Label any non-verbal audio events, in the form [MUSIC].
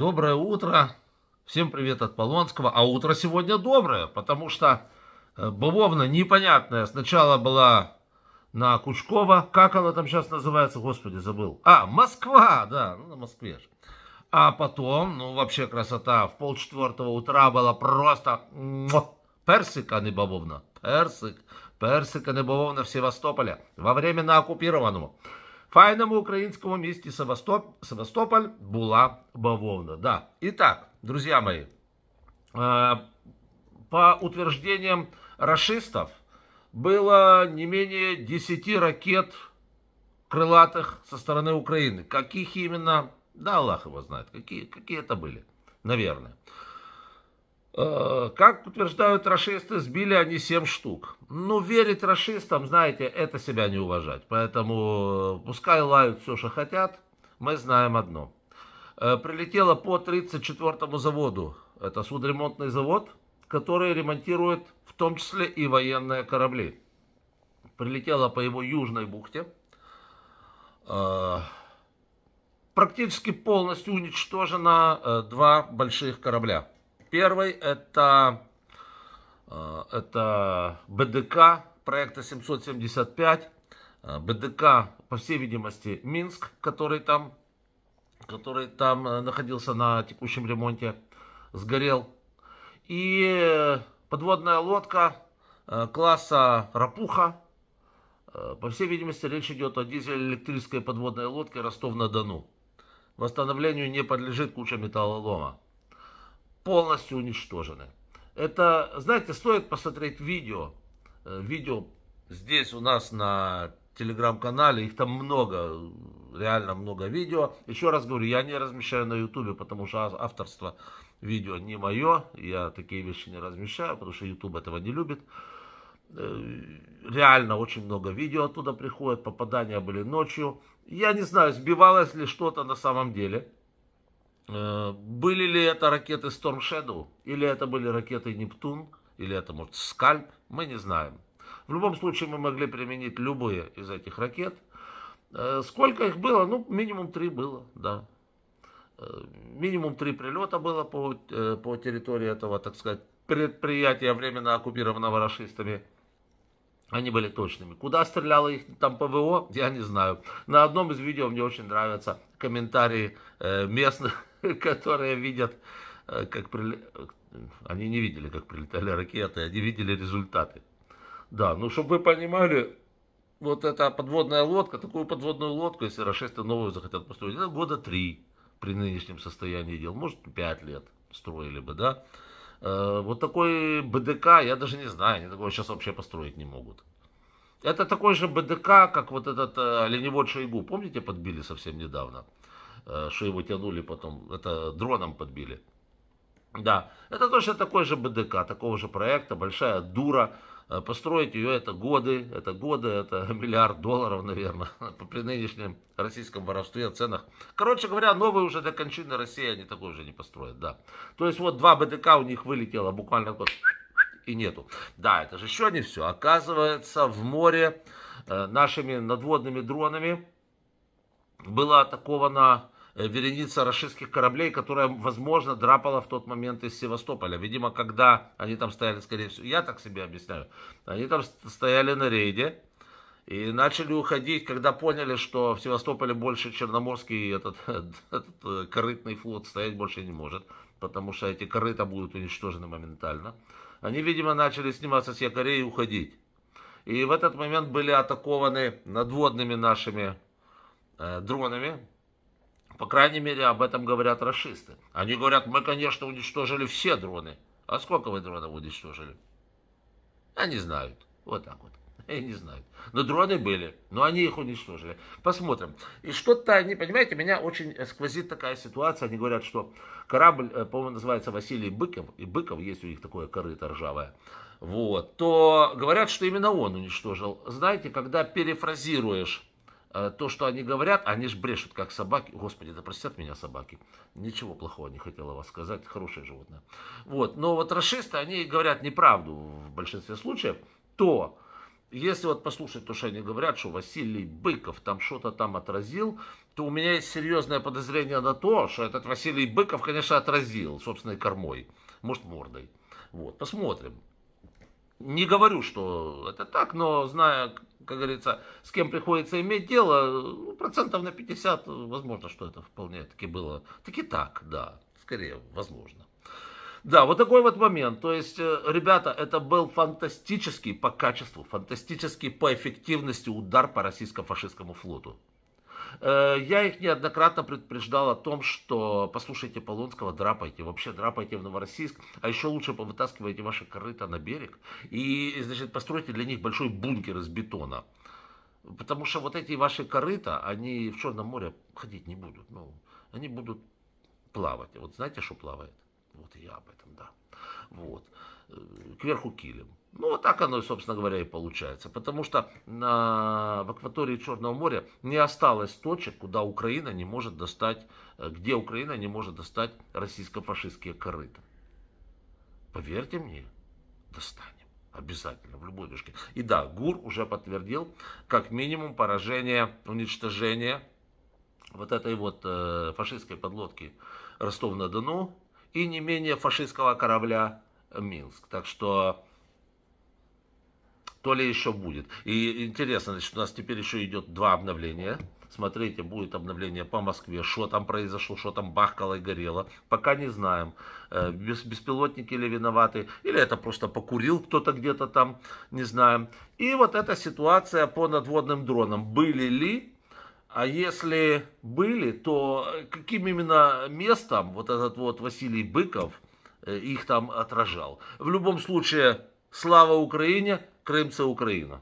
Доброе утро. Всем привет от Полонского. А утро сегодня доброе, потому что э, бавовна непонятная. Сначала была на Кучкова. Как она там сейчас называется? Господи, забыл. А, Москва, да, ну на Москве же. А потом, ну вообще красота, в полчетвертого утра была просто персик, а не бавовна. Персик, персик, а не бавовна в Севастополе во временно оккупированному файному украинскому месте Севастоп... Севастополь Була бавовна. Да. Итак, друзья мои, э, по утверждениям расистов, было не менее 10 ракет крылатых со стороны Украины. Каких именно? Да, Аллах его знает. Какие, какие это были, наверное. Э, как утверждают расисты, сбили они 7 штук. Ну, верить расистам, знаете, это себя не уважать. Поэтому э, пускай лают все, что хотят. Мы знаем одно. Э, прилетело по 34-му заводу. Это судремонтный завод, который ремонтирует в том числе и военные корабли. Прилетело по его южной бухте. Практически полностью уничтожено два больших корабля. Первый это, э, это БДК проекта 775. БДК, по всей видимости, Минск, который там, который там э, находился на текущем ремонте, сгорел. И э, подводная лодка класса Рапуха. По всей видимости, речь идет о дизель-электрической подводной лодке Ростов-на-Дону. Восстановлению не подлежит куча металлолома полностью уничтожены. Это, знаете, стоит посмотреть видео. Э, видео здесь у нас на телеграм-канале, их там много, реально много видео. Еще раз говорю, я не размещаю на ютубе, потому что авторство видео не мое, я такие вещи не размещаю, потому что ютуб этого не любит. Э, реально очень много видео оттуда приходит, попадания были ночью. Я не знаю, сбивалось ли что-то на самом деле. Э, были ли это ракеты Storm Shadow, или это были ракеты Нептун, или это, может, Скальп, мы не знаем. В любом случае, мы могли применить любые из этих ракет. Э, сколько их было? Ну, минимум три было, да. Э, минимум три прилета было по, по территории этого, так сказать, предприятия, временно оккупированного расистами. Они были точными. Куда стреляло их там ПВО, я не знаю. На одном из видео мне очень нравятся комментарии местных [LAUGHS] которые видят, э, как при... они не видели, как прилетали ракеты, они видели результаты. Да, ну чтобы вы понимали, вот эта подводная лодка, такую подводную лодку, если расшисты новую захотят построить, это года три при нынешнем состоянии дел, может пять лет строили бы, да. Э, вот такой БДК, я даже не знаю, они такого сейчас вообще построить не могут. Это такой же БДК, как вот этот э, оленевод Шойгу, помните, подбили совсем недавно? Э, что его тянули потом, это дроном подбили. Да, это точно такой же БДК, такого же проекта, большая дура. Э, построить ее это годы, это годы, это [LAUGHS] миллиард долларов, наверное, [LAUGHS] при нынешнем российском воровстве, ценах. Короче говоря, новые уже до кончины России они такой уже не построят, да. То есть вот два БДК у них вылетело буквально вот и нету. Да, это же еще не все. Оказывается, в море э, нашими надводными дронами было атаковано Э, вереница российских кораблей, которая, возможно, драпала в тот момент из Севастополя. Видимо, когда они там стояли, скорее всего, я так себе объясняю, они там стояли на рейде и начали уходить, когда поняли, что в Севастополе больше Черноморский этот, [LAUGHS] этот э, корытный флот стоять больше не может, потому что эти корыта будут уничтожены моментально. Они, видимо, начали сниматься с якорей и уходить. И в этот момент были атакованы надводными нашими э, дронами, по крайней мере, об этом говорят расисты. Они говорят, мы, конечно, уничтожили все дроны. А сколько вы дронов уничтожили? Они знают. Вот так вот. [LAUGHS] Я не знаю. Но дроны были, но они их уничтожили. Посмотрим. И что-то они, понимаете, меня очень сквозит такая ситуация. Они говорят, что корабль, э, по-моему, называется Василий Быков, и Быков, есть у них такое корыто ржавое, вот, то говорят, что именно он уничтожил. Знаете, когда перефразируешь Э, то, что они говорят, они же брешут, как собаки. Господи, да простят меня собаки. Ничего плохого не хотела вас сказать, хорошее животное. Вот. Но вот расисты, они говорят неправду в большинстве случаев, то если вот послушать то, что они говорят, что Василий Быков там что-то там отразил, то у меня есть серьезное подозрение на то, что этот Василий Быков, конечно, отразил собственной кормой, может, мордой. Вот, посмотрим. Не говорю, что это так, но зная, как говорится, с кем приходится иметь дело, ну, процентов на 50, возможно, что это вполне таки было. Таки так, да, скорее, возможно. Да, вот такой вот момент. То есть, э, ребята, это был фантастический по качеству, фантастический по эффективности удар по российско-фашистскому флоту. Э, я их неоднократно предупреждал о том, что послушайте Полонского, драпайте, вообще драпайте в Новороссийск, а еще лучше повытаскивайте ваши корыта на берег и, значит, постройте для них большой бункер из бетона. Потому что вот эти ваши корыта, они в Черном море ходить не будут. Ну, они будут плавать. Вот знаете, что плавает? Вот и я об этом, да. Вот кверху килем. Ну, вот так оно, собственно говоря, и получается. Потому что на, в акватории Черного моря не осталось точек, куда Украина не может достать, э, где Украина не может достать российско-фашистские корыта. Поверьте мне, достанем. Обязательно, в любой движке. И да, ГУР уже подтвердил, как минимум, поражение, уничтожение вот этой вот э, фашистской подлодки Ростов-на-Дону и не менее фашистского корабля Минск. Так что то ли еще будет. И интересно, значит, у нас теперь еще идет два обновления. Смотрите, будет обновление по Москве. Что там произошло, что там бахкало и горело. Пока не знаем, э, Без, беспилотники ли виноваты. Или это просто покурил кто-то где-то там, не знаем. И вот эта ситуация по надводным дронам. Были ли а если были, то э, каким именно местом вот этот вот Василий Быков – Э, их там отражал. В любом случае, слава Украине, Крым – это Украина.